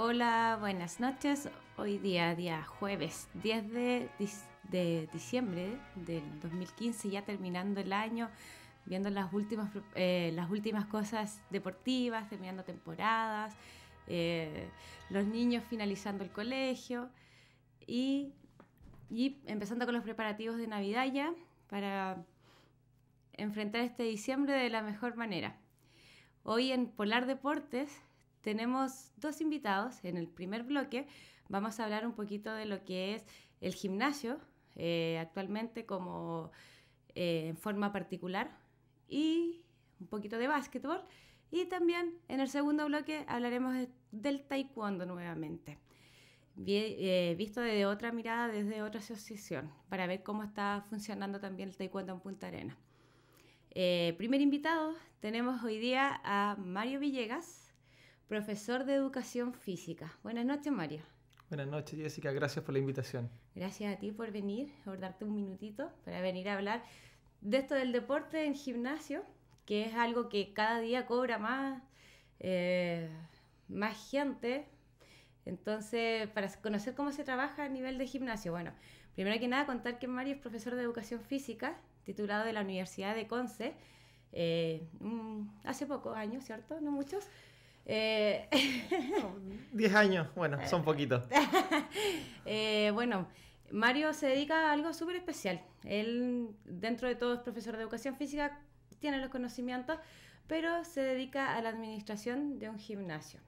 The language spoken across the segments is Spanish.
Hola, buenas noches. Hoy día, día jueves 10 de, diciembre del 2015, ya terminando el año, viendo las últimas, eh, las últimas cosas deportivas, terminando temporadas, eh, los niños finalizando el colegio y, y empezando con los preparativos de Navidad ya para enfrentar este diciembre de la mejor manera. Hoy en Polar Deportes tenemos dos invitados. En el primer bloque vamos a hablar un poquito de lo que es el gimnasio eh, actualmente como eh, en forma particular y un poquito de básquetbol. Y también en el segundo bloque hablaremos del taekwondo nuevamente, eh, visto desde otra mirada, desde otra asociación, para ver cómo está funcionando también el taekwondo en Punta Arena. primer invitado, tenemos hoy día a Mario Villegas, profesor de educación física. Buenas noches, Mario. Buenas noches, Jessica. Gracias por la invitación. Gracias a ti por venir, por darte un minutito para venir a hablar de esto del deporte en gimnasio, que es algo que cada día cobra más, eh, más gente. Entonces, para conocer cómo se trabaja a nivel de gimnasio, bueno, primero que nada contar que Mario es profesor de educación física, titulado de la Universidad de Conce, eh, hace pocos años, ¿cierto? No muchos. Eh... Diez años, bueno, son poquitos. Eh, bueno, Mario se dedica a algo súper especial. Él, dentro de todo, es profesor de educación física, tiene los conocimientos, pero se dedica a la administración de un gimnasio.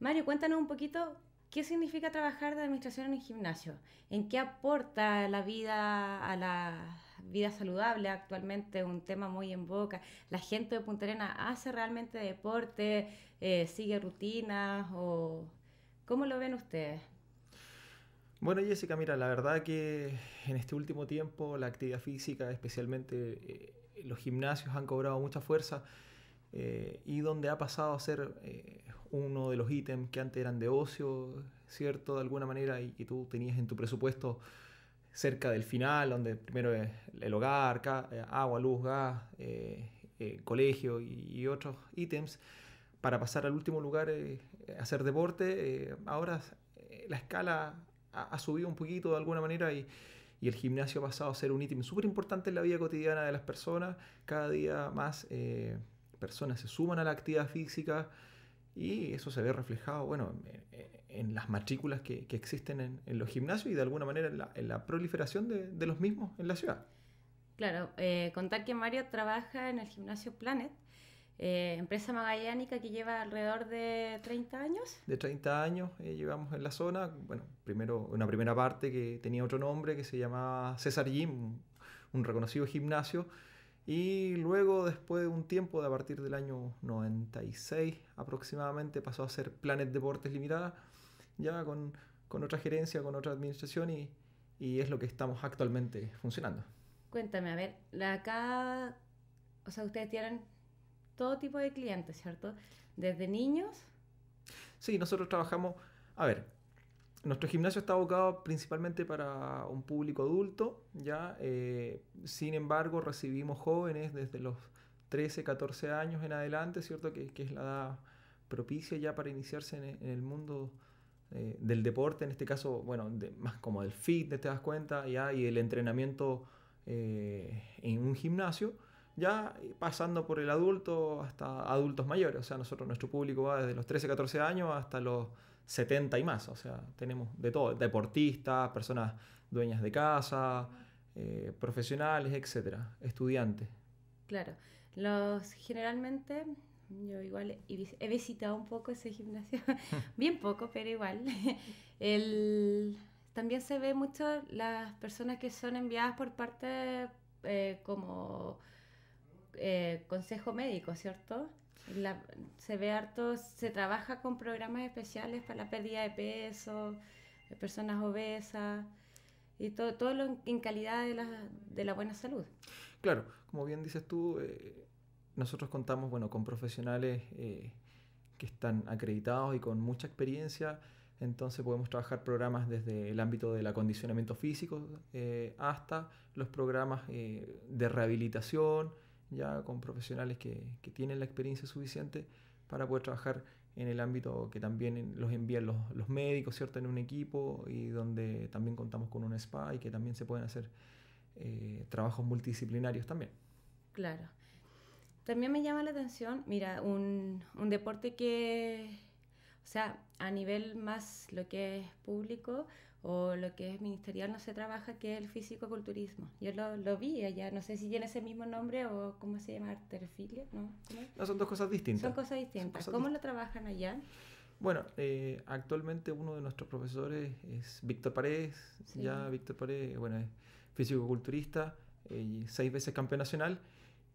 Mario, cuéntanos un poquito qué significa trabajar de administración en un gimnasio, en qué aporta la vida a la vida saludable actualmente, un tema muy en boca. La gente de Punta Arena hace realmente deporte, eh, sigue rutinas o ¿cómo lo ven ustedes? Bueno, Jessica, mira, la verdad que en este último tiempo la actividad física, especialmente eh, los gimnasios, han cobrado mucha fuerza. Eh, y donde ha pasado a ser uno de los ítems que antes eran de ocio, ¿cierto? De alguna manera, y que tú tenías en tu presupuesto cerca del final, donde primero es eh, el hogar, eh, agua, luz, gas, eh, colegio y, otros ítems, para pasar al último lugar, a hacer deporte, ahora la escala ha, subido un poquito de alguna manera y, el gimnasio ha pasado a ser un ítem súper importante en la vida cotidiana de las personas, cada día más personas se suman a la actividad física, y eso se ve reflejado, bueno, en, las matrículas que, existen en, los gimnasios y de alguna manera en la, proliferación de, los mismos en la ciudad. Claro, eh, contar que Mario trabaja en el gimnasio Planet, eh, empresa magallánica que lleva alrededor de 30 años. De 30 años eh, llevamos en la zona, bueno, primero una primera parte que tenía otro nombre que se llamaba César Gym, un reconocido gimnasio y luego, después de un tiempo, a partir del año 96 aproximadamente, pasó a ser Planet Deportes Limitada, ya con, otra gerencia, con otra administración y, y, es lo que estamos actualmente funcionando. Cuéntame, a ver, acá, o sea, ustedes tienen todo tipo de clientes, ¿cierto? Desde niños. Sí, nosotros trabajamos, a ver, nuestro gimnasio está abocado principalmente para un público adulto, ¿ya? Eh, sin embargo, recibimos jóvenes desde los 13, 14 años en adelante, ¿cierto? Que, es la edad propicia ya para iniciarse en, el mundo eh, del deporte, en este caso, bueno, más como del fitness, te das cuenta, ¿ya? Y el entrenamiento eh, en un gimnasio, ya pasando por el adulto hasta adultos mayores. O sea, nosotros, nuestro público va desde los 13, 14 años hasta los 70 y más. O sea, tenemos de todo, deportistas, personas dueñas de casa, eh, profesionales, etcétera, estudiantes. Claro, los generalmente yo igual he visitado un poco ese gimnasio, bien poco, pero igual. también se ve mucho las personas que son enviadas por parte eh, como eh, consejo médico, ¿cierto? La, se ve harto, se trabaja con programas especiales para la pérdida de peso, de personas obesas y todo, todo lo en calidad de la, de la buena salud. Claro, como bien dices tú, eh, nosotros contamos bueno, con profesionales eh, que están acreditados y con mucha experiencia, entonces podemos trabajar programas desde el ámbito del acondicionamiento físico eh, hasta los programas de rehabilitación ya con profesionales que, tienen la experiencia suficiente para poder trabajar en el ámbito que también los envían los, médicos, ¿cierto? En un equipo y donde también contamos con un spa y que también se pueden hacer eh, trabajos multidisciplinarios también. Claro. También me llama la atención, mira, un, un deporte que, o sea, a nivel más lo que es público, o lo que es ministerial no se trabaja, que es el físico-culturismo. Yo lo, vi allá, no sé si tiene ese mismo nombre o cómo se llama, Arterfilio... ¿no? No, son dos cosas distintas. Son cosas distintas. ¿Cómo lo trabajan allá? Bueno, eh, actualmente uno de nuestros profesores es Víctor Paredes, ya Víctor Paredes, bueno, es físico-culturista, eh, seis veces campeón nacional,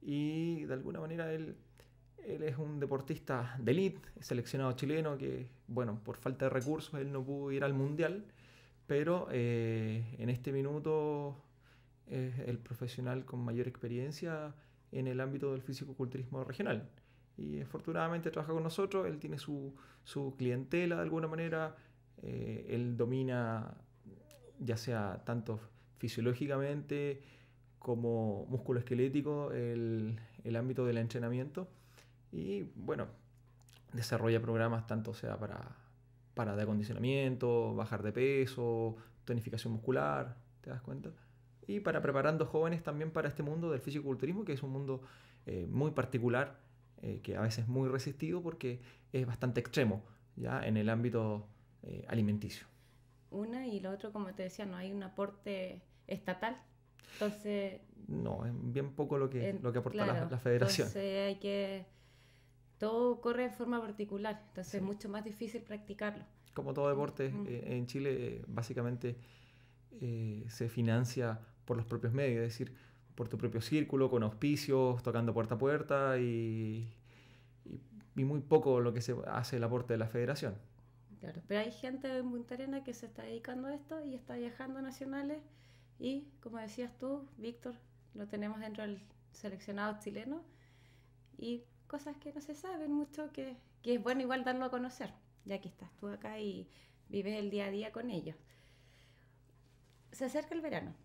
y de alguna manera él él es un deportista de elite, seleccionado chileno, que, bueno, por falta de recursos él no pudo ir al mundial, pero eh, en este minuto es el profesional con mayor experiencia en el ámbito del fisicoculturismo regional. Y afortunadamente trabaja con nosotros, él tiene su, su clientela de alguna manera, eh, él domina ya sea tanto fisiológicamente como musculoesquelético el, el ámbito del entrenamiento y bueno, desarrolla programas tanto sea para para de acondicionamiento, bajar de peso, tonificación muscular, ¿te das cuenta? Y para preparando jóvenes también para este mundo del fisiculturismo, que es un mundo eh, muy particular, eh, que a veces es muy resistido porque es bastante extremo ya en el ámbito eh, alimenticio. Una y lo otro, como te decía, no hay un aporte estatal. Entonces... No, es bien poco lo que, lo que aporta la, la federación. Entonces hay que todo corre de forma particular, entonces es mucho más difícil practicarlo. Como todo deporte, mm. eh, en Chile eh, básicamente eh, se financia por los propios medios, es decir, por tu propio círculo, con auspicios, tocando puerta a puerta y, y, muy poco lo que se hace el aporte de la federación. Claro, pero hay gente de Punta que se está dedicando a esto y está viajando a nacionales y, como decías tú, Víctor, lo tenemos dentro del seleccionado chileno y cosas que no se saben mucho, que, es bueno igual darlo a conocer, ya que estás tú acá y vives el día a día con ellos. Se acerca el verano.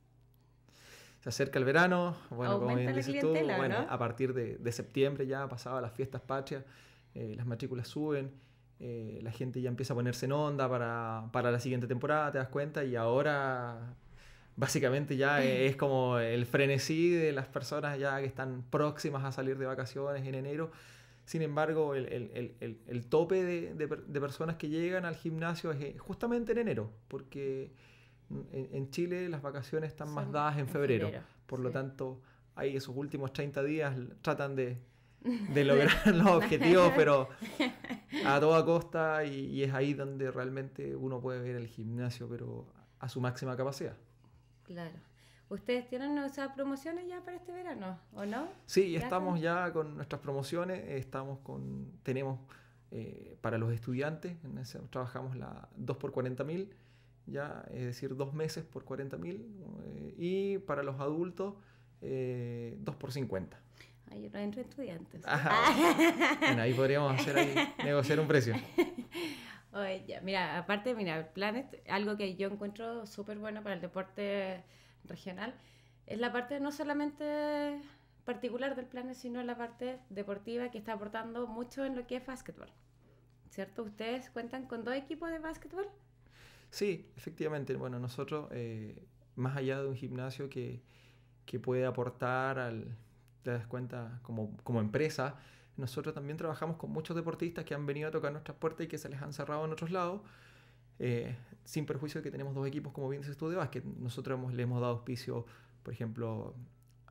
Se acerca el verano, bueno, como a partir de, septiembre ya, pasado las fiestas patrias, eh, las matrículas suben, eh, la gente ya empieza a ponerse en onda para, para la siguiente temporada, te das cuenta, y ahora básicamente ya es como el frenesí de las personas ya que están próximas a salir de vacaciones en enero. Sin embargo, el, el, el, el tope de, de, personas que llegan al gimnasio es eh, justamente en enero, porque en, Chile las vacaciones están más dadas en febrero. por lo tanto, ahí esos últimos 30 días tratan de, de lograr los objetivos, pero a toda costa y, y es ahí donde realmente uno puede ver el gimnasio, pero a su máxima capacidad. Claro. ¿Ustedes tienen esas promociones ya para este verano o no? Sí, estamos ya con nuestras promociones, estamos con, tenemos eh, para los estudiantes, trabajamos la 2 por 40 mil, ya, es decir, dos meses por 40 mil, eh, y para los adultos, 2 eh, por 50. Ahí yo no estudiantes. ahí podríamos hacer negociar un precio. mira, aparte, mira, Planet, algo que yo encuentro súper bueno para el deporte regional, es la parte no solamente particular del Planet, sino la parte deportiva que está aportando mucho en lo que es básquetbol. ¿Cierto? ¿Ustedes cuentan con dos equipos de básquetbol? Sí, efectivamente. Bueno, nosotros, eh, más allá de un gimnasio que, que puede aportar al, te das cuenta, como, como empresa, nosotros también trabajamos con muchos deportistas que han venido a tocar nuestras puertas y que se les han cerrado en otros lados, eh, sin perjuicio de que tenemos dos equipos, como bien se tú, de básquet. Nosotros le hemos dado auspicio, por ejemplo,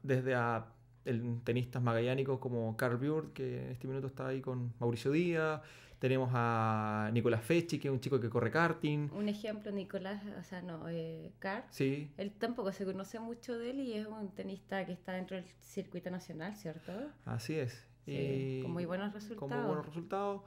desde a el tenistas magallánicos como Carl Björk, que en este minuto está ahí con Mauricio Díaz. Tenemos a Nicolás Fechi, que es un chico que corre karting. Un ejemplo, Nicolás, o sea, no, Carl. Eh, sí. Él tampoco se conoce mucho de él y es un tenista que está dentro del circuito nacional, ¿cierto? Así es con muy buenos resultados. buenos resultados.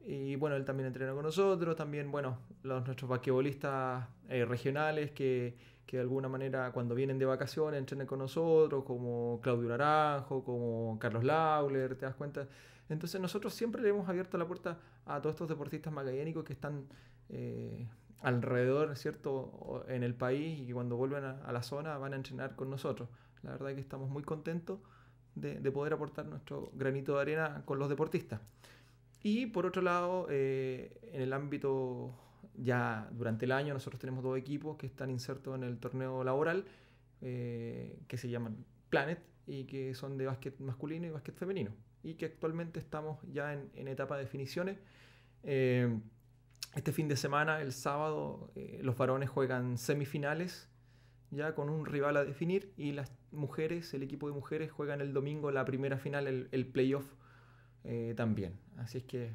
Y bueno, él también entrena con nosotros, también, bueno, los, nuestros basquetbolistas eh, regionales que, que, de alguna manera cuando vienen de vacaciones entrenan con nosotros, como Claudio Naranjo, como Carlos Lawler, ¿te das cuenta? Entonces nosotros siempre le hemos abierto la puerta a todos estos deportistas magallánicos que están eh, alrededor, ¿cierto?, en el país y que cuando vuelven a, a la zona van a entrenar con nosotros. La verdad es que estamos muy contentos de, poder aportar nuestro granito de arena con los deportistas. Y por otro lado, eh, en el ámbito ya durante el año, nosotros tenemos dos equipos que están insertos en el torneo laboral, eh, que se llaman Planet y que son de básquet masculino y básquet femenino, y que actualmente estamos ya en, etapa de definiciones. Eh, este fin de semana, el sábado, los varones juegan semifinales ya con un rival a definir y las mujeres, el equipo de mujeres juegan el domingo la primera final, el, el playoff eh, también. Así es que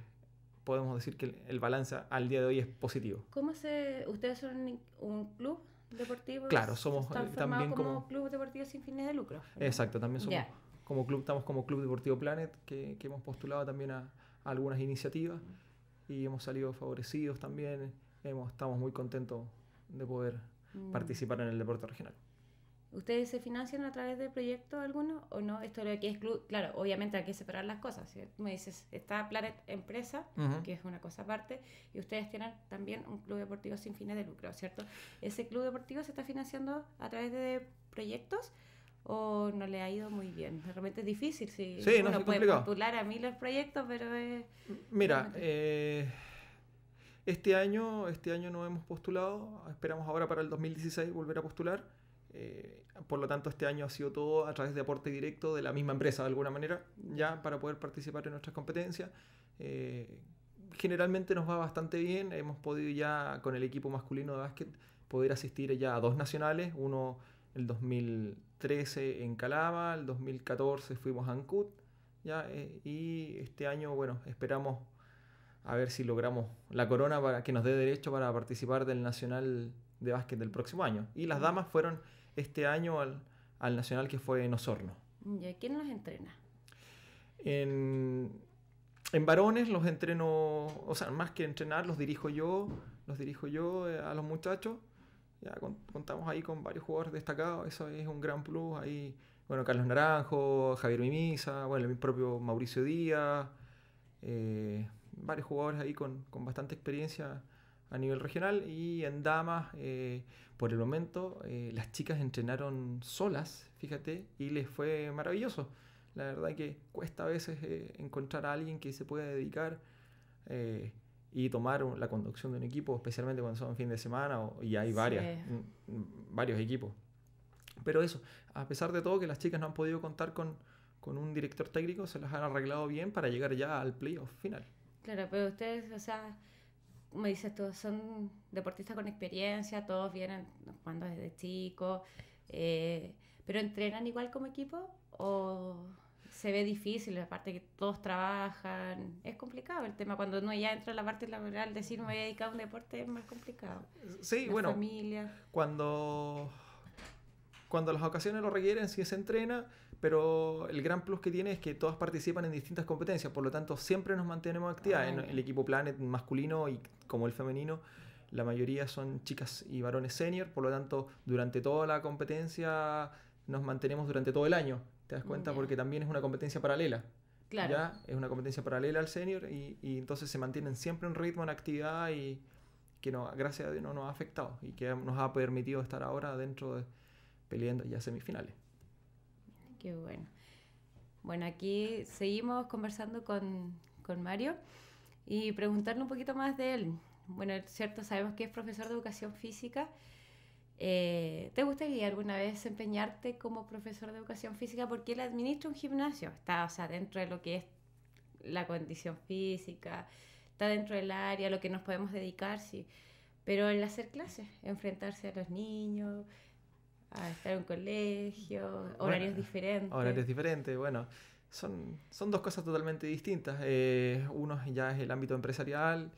podemos decir que el balance al día de hoy es positivo. ¿Cómo ¿Ustedes son un club deportivo? Claro, somos eh, también como, como, club deportivo sin fines de lucro. Exacto, también somos como club, estamos como Club Deportivo Planet, que, que hemos postulado también a, a, algunas iniciativas y hemos salido favorecidos también. Hemos, estamos muy contentos de poder Mm. participar en el deporte regional. ¿Ustedes se financian a través de proyectos alguno o no? Esto lo que es club, claro, obviamente hay que separar las cosas. Me dices, está Planet Empresa, que es una cosa aparte, y ustedes tienen también un club deportivo sin fines de lucro, ¿cierto? ¿Ese club deportivo se está financiando a través de proyectos o no le ha ido muy bien? Realmente es difícil, si sí, no puede complicado. a mí los proyectos, pero es... Mira, eh este año, este año no hemos postulado, esperamos ahora para el 2016 volver a postular. Eh, por lo tanto, este año ha sido todo a través de aporte directo de la misma empresa, de alguna manera, ya para poder participar en nuestras competencias. Eh, generalmente nos va bastante bien, hemos podido ya con el equipo masculino de básquet poder asistir ya a dos nacionales, uno el 2013 en calaba el 2014 fuimos a Ancud, ya, eh, y este año, bueno, esperamos a ver si logramos la corona para que nos dé derecho para participar del Nacional de Básquet del próximo año. Y las mm. damas fueron este año al, Nacional que fue en Osorno. ¿Y quién los entrena? En, varones los entreno, o sea, más que entrenar, los dirijo yo, los dirijo yo eh, a los muchachos. Ya contamos ahí con varios jugadores destacados, eso es un gran plus. Ahí, bueno, Carlos Naranjo, Javier Mimisa, bueno, el propio Mauricio Díaz. Eh, varios jugadores ahí con, bastante experiencia a nivel regional y en damas eh, por el momento eh, las chicas entrenaron solas fíjate y les fue maravilloso la verdad que cuesta a veces eh, encontrar a alguien que se pueda dedicar y tomar la conducción de un equipo especialmente cuando son fin de semana y hay varias mm, varios equipos pero eso a pesar de todo que las chicas no han podido contar con con un director técnico se las han arreglado bien para llegar ya al playoff final Claro, pero ustedes, o sea, me dices todos son deportistas con experiencia, todos vienen cuando desde chicos, eh, pero entrenan igual como equipo o se ve difícil, aparte que todos trabajan, es complicado el tema, cuando uno ya entra en la parte laboral, decir me voy a dedicar a un deporte es más complicado. Sí, bueno, familia. cuando, cuando las ocasiones lo requieren, si se entrena, pero el gran plus que tiene es que todas participan en distintas competencias, por lo tanto siempre nos mantenemos activas. Ah, en el equipo Planet masculino y como el femenino, la mayoría son chicas y varones senior, por lo tanto durante toda la competencia nos mantenemos durante todo el año, ¿te das cuenta? Porque también es una competencia paralela. Claro. ¿ya? Es una competencia paralela al senior y, y entonces se mantienen siempre en ritmo, en actividad y que no, gracias a Dios no nos ha afectado y que nos ha permitido estar ahora dentro de peleando ya semifinales. Qué bueno. Bueno, aquí seguimos conversando con, Mario y preguntarle un poquito más de él. Bueno, es cierto, sabemos que es profesor de educación física. Eh, ¿Te gustaría alguna vez empeñarte como profesor de educación física? Porque él administra un gimnasio, está o sea, dentro de lo que es la condición física, está dentro del área, lo que nos podemos dedicar, sí. Pero el hacer clases, enfrentarse a los niños, a estar en un colegio, horarios diferentes. Horarios diferentes, bueno. Son, son dos cosas totalmente distintas. Eh, uno ya es el ámbito empresarial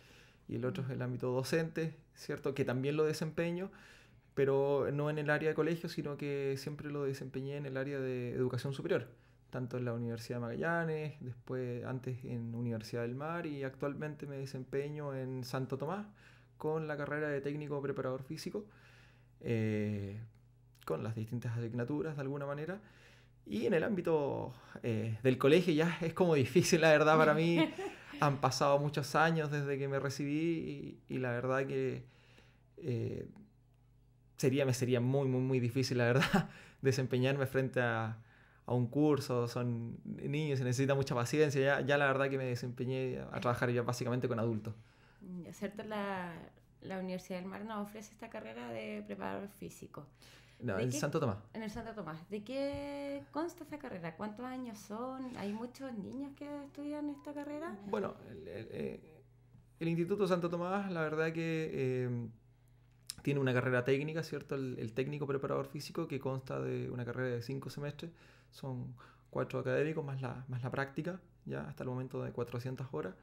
y el otro es el ámbito docente, ¿cierto? Que también lo desempeño, pero no en el área de colegio, sino que siempre lo desempeñé en el área de educación superior, tanto en la Universidad de Magallanes, después antes en Universidad del Mar y actualmente me desempeño en Santo Tomás con la carrera de técnico preparador físico. Eh, con las distintas asignaturas de alguna manera. Y en el ámbito eh, del colegio ya es como difícil, la verdad, para mí. Han pasado muchos años desde que me recibí y, la verdad que eh, sería, me sería muy, muy, muy difícil, la verdad, desempeñarme frente a, un curso. Son niños, se necesita mucha paciencia. Ya, la verdad que me desempeñé a trabajar ya básicamente con adultos. ¿Cierto? La, la Universidad del Mar no ofrece esta carrera de preparador físico. No, en el Santo Tomás. En el Santo Tomás. ¿De qué consta esa carrera? ¿Cuántos años son? ¿Hay muchos niños que estudian esta carrera? Bueno, el, eh, Instituto Santo Tomás, la verdad que eh, tiene una carrera técnica, ¿cierto? El, técnico preparador físico que consta de una carrera de cinco semestres. Son cuatro académicos más la, más la práctica, ya hasta el momento de 400 horas.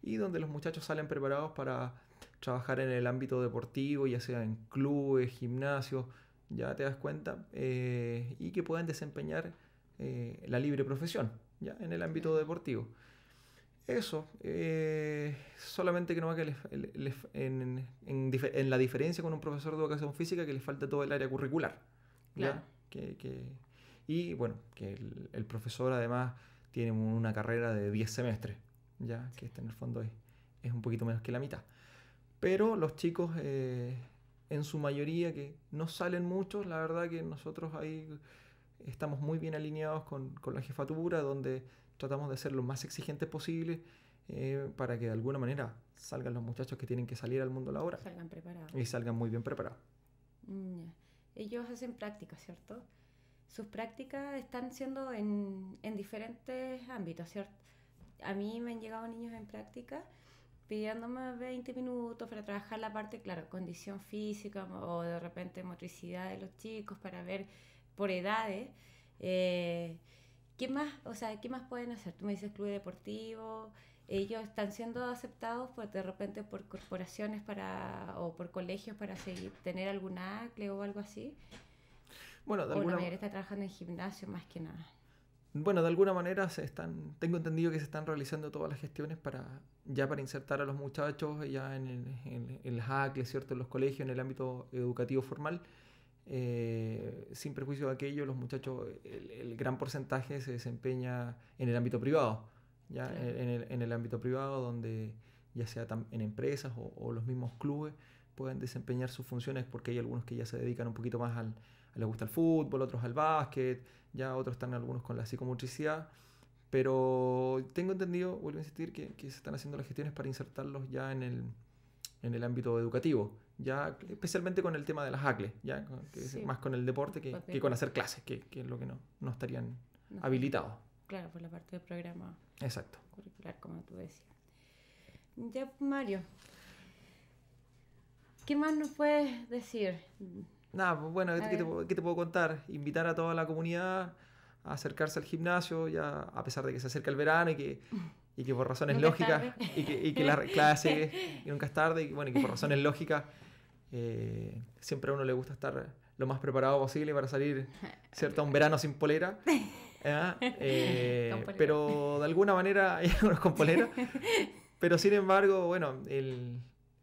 Y donde los muchachos salen preparados para trabajar en el ámbito deportivo, ya sea en clubes, gimnasios, ya te das cuenta, eh, y que puedan desempeñar eh, la libre profesión, ya en el ámbito deportivo. Eso, eh, solamente que no va en, en, la diferencia con un profesor de educación física que le falta todo el área curricular. y bueno, que el, profesor además tiene una carrera de 10 semestres, ya que este en el fondo es, un poquito menos que la mitad. Pero los chicos en su mayoría, que no salen muchos, la verdad que nosotros ahí estamos muy bien alineados con, la jefatura, donde tratamos de ser lo más exigentes posible eh, para que de alguna manera salgan los muchachos que tienen que salir al mundo laboral. Salgan preparados. Y salgan muy bien preparados. Mm, ellos hacen prácticas, ¿cierto? Sus prácticas están siendo en, en diferentes ámbitos, ¿cierto? A mí me han llegado niños en práctica pidiéndome 20 minutos para trabajar la parte, claro, condición física o de repente motricidad de los chicos para ver por edades. Eh, ¿Qué más, o sea, qué más pueden hacer? Tú me dices club deportivo, ellos están siendo aceptados por, pues, de repente por corporaciones para, o por colegios para seguir, tener algún ACLE o algo así. Bueno, de la mayoría está trabajando en gimnasio más que nada bueno, de alguna manera se están, tengo entendido que se están realizando todas las gestiones para ya para insertar a los muchachos ya en, el, hack, e, ¿cierto? En los colegios, en el ámbito educativo formal. Eh, sin perjuicio de aquello, los muchachos, el, gran porcentaje se desempeña en el ámbito privado, ya en, el, en, el, ámbito privado donde ya sea en empresas o, los mismos clubes pueden desempeñar sus funciones porque hay algunos que ya se dedican un poquito más al, le gusta el fútbol, otros al básquet, ya otros están algunos con la psicomotricidad, pero tengo entendido, vuelvo a insistir, que, se están haciendo las gestiones para insertarlos ya en el, en el ámbito educativo, ya especialmente con el tema de las ACLE, ya más con el deporte que, con hacer clases, que, es lo que no, estarían habilitados. Claro, por la parte del programa Exacto. curricular, como tú decías. Ya, Mario, ¿qué más nos puedes decir Nada, pues, bueno, ¿qué te, puedo contar? Invitar a toda la comunidad a acercarse al gimnasio, ya a pesar de que se acerca el verano y que, por razones lógicas, y que, la clase y nunca es tarde, y bueno, que por razones lógicas eh, siempre a uno le gusta estar lo más preparado posible para salir, ¿cierto? Un verano sin ¿eh? eh, polera. pero de alguna manera, hay con polera. Pero sin embargo, bueno, en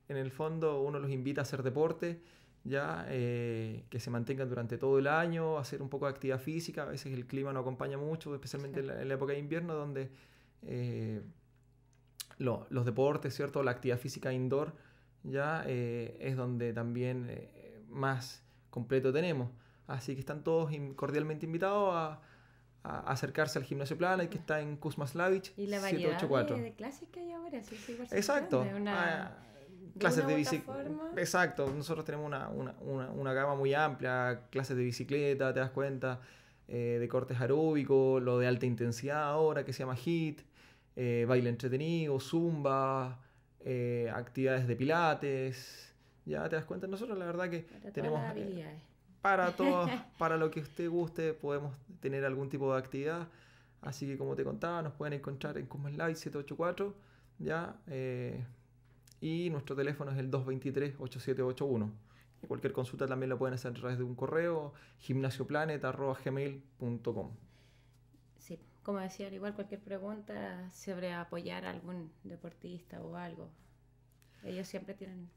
el fondo uno los invita a hacer deporte ya eh, que se mantengan durante todo el año, hacer un poco de actividad física, a veces el clima no acompaña mucho, especialmente en, la, época de invierno, donde eh, los deportes, ¿cierto? La actividad física indoor ya eh, es donde también más completo tenemos. Así que están todos cordialmente invitados a, acercarse al gimnasio Plana que ah. está en Kuzmaslavich. Y la variedad De, clases que hay ahora, Exacto clases de bicicleta. Exacto, nosotros tenemos una, gama muy amplia, clases de bicicleta, te das cuenta, eh, de cortes aeróbicos, lo de alta intensidad ahora que se llama HIT, eh, baile entretenido, zumba, eh, actividades de pilates, ya te das cuenta, nosotros la verdad que tenemos... para todo, para lo que usted guste, podemos tener algún tipo de actividad. Así que como te contaba, nos pueden encontrar en Cosmos Live 784, ya y nuestro teléfono es el 223-8781. Y cualquier consulta también la pueden hacer a través de un correo, gimnasioplanet.gmail.com. Sí, como decía, al igual cualquier pregunta sobre apoyar a algún deportista o algo. Ellos siempre tienen,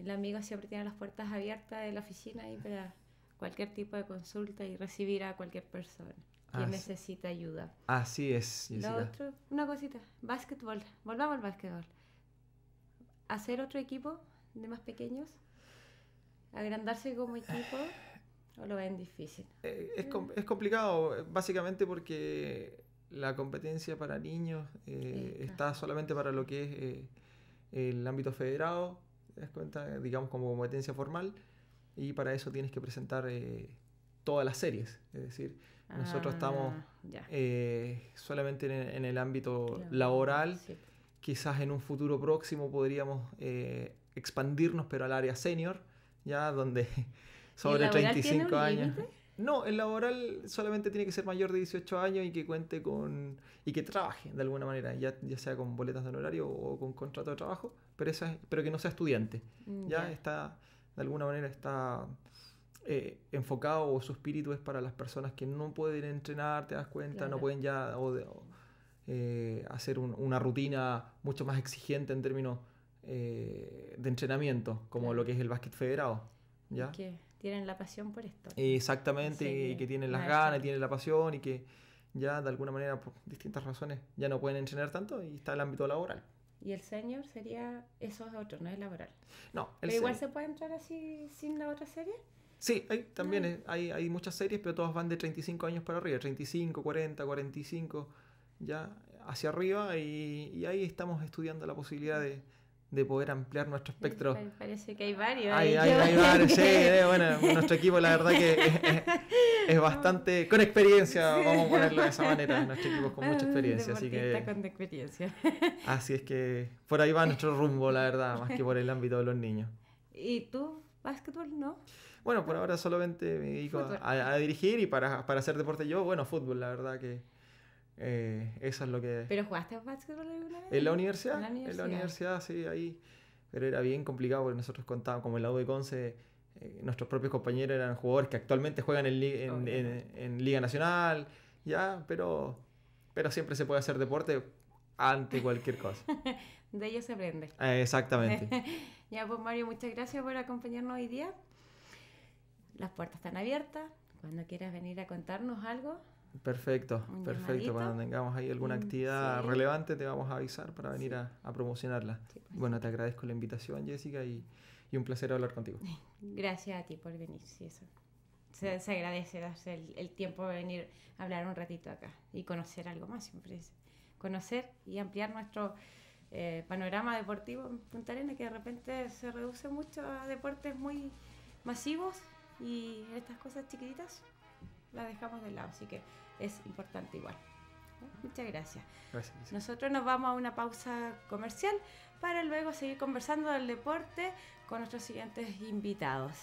el, amigo siempre tiene las puertas abiertas de la oficina y para cualquier tipo de consulta y recibir a cualquier persona que necesite necesita ayuda. Así es. Jessica. Lo otro, una cosita, básquetbol, volvamos al básquetbol hacer otro equipo de más pequeños? ¿Agrandarse como equipo? ¿O lo ven difícil? Eh, es, complicado, básicamente porque la competencia para niños eh, está. solamente para lo que es eh, el ámbito federado, cuenta? Digamos como competencia formal, y para eso tienes que presentar todas las series. Es decir, nosotros ah, estamos solamente en, el ámbito laboral. Quizás en un futuro próximo podríamos eh, expandirnos, pero al área senior, ya donde sobre ¿Y 35 años. No, el laboral solamente tiene que ser mayor de 18 años y que cuente con. y que trabaje de alguna manera, ya, ya sea con boletas de honorario o con contrato de trabajo, pero, esa pero que no sea estudiante. Mm, ya, está, de alguna manera está eh, enfocado o su espíritu es para las personas que no pueden entrenar, te das cuenta, no pueden ya. Eh, hacer una rutina mucho más exigente en términos eh, de entrenamiento, como lo que es el básquet federado. ¿ya? Que tienen la pasión por esto. Exactamente, y que, tienen las ganas, tienen la pasión y que ya de alguna manera por distintas razones ya no pueden entrenar tanto y está el ámbito laboral. Y el senior sería, eso es otro, no es laboral. No, el pero igual se puede entrar así sin la otra serie. Sí, hay, también ah. hay, hay muchas series, pero todas van de 35 años para arriba, 35, 40, 45 ya hacia arriba y, ahí estamos estudiando la posibilidad de, poder ampliar nuestro espectro. Parece que hay varios. Hay, varios, sí, eh, bueno, nuestro equipo la verdad que es, bastante, con experiencia, vamos a ponerlo de esa manera, nuestro equipo es con mucha ah, experiencia, así que... Con experiencia. Así es que por ahí va nuestro rumbo, la verdad, más que por el ámbito de los niños. ¿Y tú, básquetbol, no? Bueno, por ahora solamente me dedico a, a, dirigir y para, para hacer deporte yo, bueno, fútbol, la verdad que eh, eso es lo que... ¿Pero jugaste básquetbol alguna vez? ¿En la universidad? En la universidad, sí, ahí. Pero era bien complicado porque nosotros contábamos, como en la U de eh, nuestros propios compañeros eran jugadores que actualmente juegan en, Liga Nacional, ya, pero, pero siempre se puede hacer deporte ante cualquier cosa. de ello se aprende. Ah, exactamente. ya, pues Mario, muchas gracias por acompañarnos hoy día. Las puertas están abiertas. Cuando quieras venir a contarnos algo, Perfecto, perfecto. Cuando tengamos ahí alguna mm, actividad relevante te vamos a avisar para venir a, promocionarla. Bueno, te agradezco la invitación, Jessica, y, un placer hablar contigo. Gracias a ti por venir, sí, eso. Se, agradece darse el, tiempo de venir a hablar un ratito acá y conocer algo más, siempre conocer y ampliar nuestro eh, panorama deportivo en Punta Arena, que de repente se reduce mucho a deportes muy masivos y estas cosas chiquititas las dejamos de lado, así que es importante igual. Muchas gracias. Nosotros nos vamos a una pausa comercial para luego seguir conversando del deporte con nuestros siguientes invitados.